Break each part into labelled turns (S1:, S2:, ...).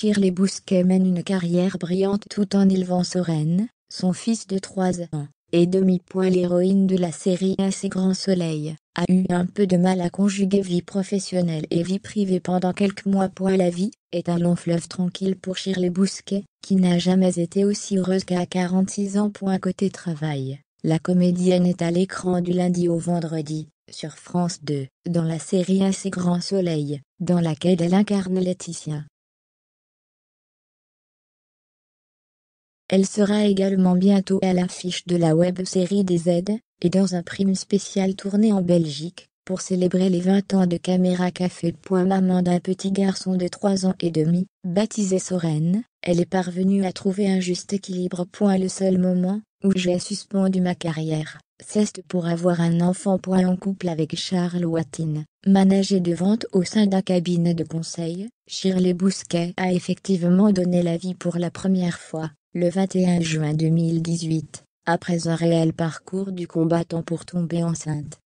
S1: Shirley Bousquet mène une carrière brillante tout en élevant Soren, son fils de 3 ans et demi-point l'héroïne de la série Assez Grand Soleil, a eu un peu de mal à conjuguer vie professionnelle et vie privée pendant quelques mois. Point la vie est un long fleuve tranquille pour Shirley Bousquet, qui n'a jamais été aussi heureuse qu'à 46 ans. Point côté travail, la comédienne est à l'écran du lundi au vendredi, sur France 2, dans la série Assez Grand
S2: Soleil, dans laquelle elle incarne Laetitia,
S1: Elle sera également bientôt à l'affiche de la web-série des Z, et dans un prime spécial tourné en Belgique, pour célébrer les 20 ans de Caméra Café. Maman d'un petit garçon de 3 ans et demi, baptisé Soren, elle est parvenue à trouver un juste équilibre. Le seul moment où j'ai suspendu ma carrière, c'est pour avoir un enfant. En couple avec Charles Wattin, manager de vente au sein d'un cabinet de conseil, Shirley Bousquet a effectivement donné la vie pour la première fois le 21 juin 2018, après un réel parcours
S2: du combattant pour tomber enceinte.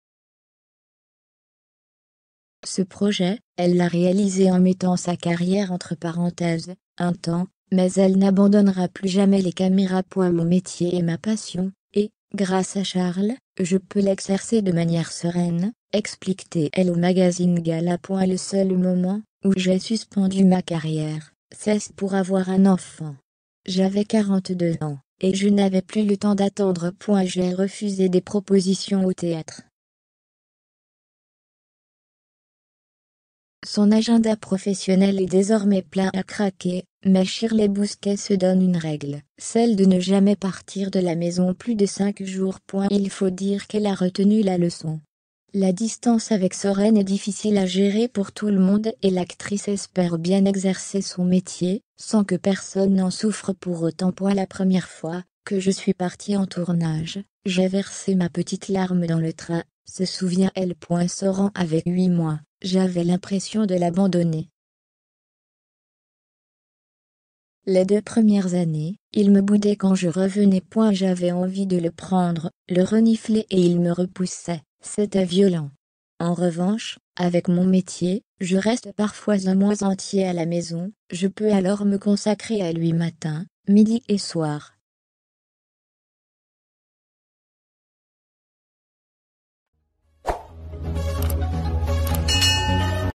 S2: Ce projet,
S1: elle l'a réalisé en mettant sa carrière entre parenthèses, un temps, mais elle n'abandonnera plus jamais les caméras. Mon métier et ma passion, et, grâce à Charles, je peux l'exercer de manière sereine, explique-t-elle au magazine Gala. Le seul moment où j'ai suspendu ma carrière, c'est pour avoir un enfant. J'avais 42 ans, et je n'avais plus le temps d'attendre. J'ai refusé
S2: des propositions au théâtre.
S1: Son agenda professionnel est désormais plein à craquer, mais Shirley Bousquet se donne une règle, celle de ne jamais partir de la maison plus de cinq jours. Il faut dire qu'elle a retenu la leçon. La distance avec Soren est difficile à gérer pour tout le monde et l'actrice espère bien exercer son métier, sans que personne n'en souffre pour autant. Point la première fois que je suis partie en tournage, j'ai versé ma petite larme dans le train, se souvient-elle. Soren avec 8 mois, j'avais
S2: l'impression de l'abandonner. Les deux
S1: premières années, il me boudait quand je revenais. J'avais envie de le prendre, le renifler et il me repoussait. C'était violent. En revanche, avec mon métier, je reste parfois un mois entier à la maison, je peux alors me consacrer à lui
S2: matin, midi et soir.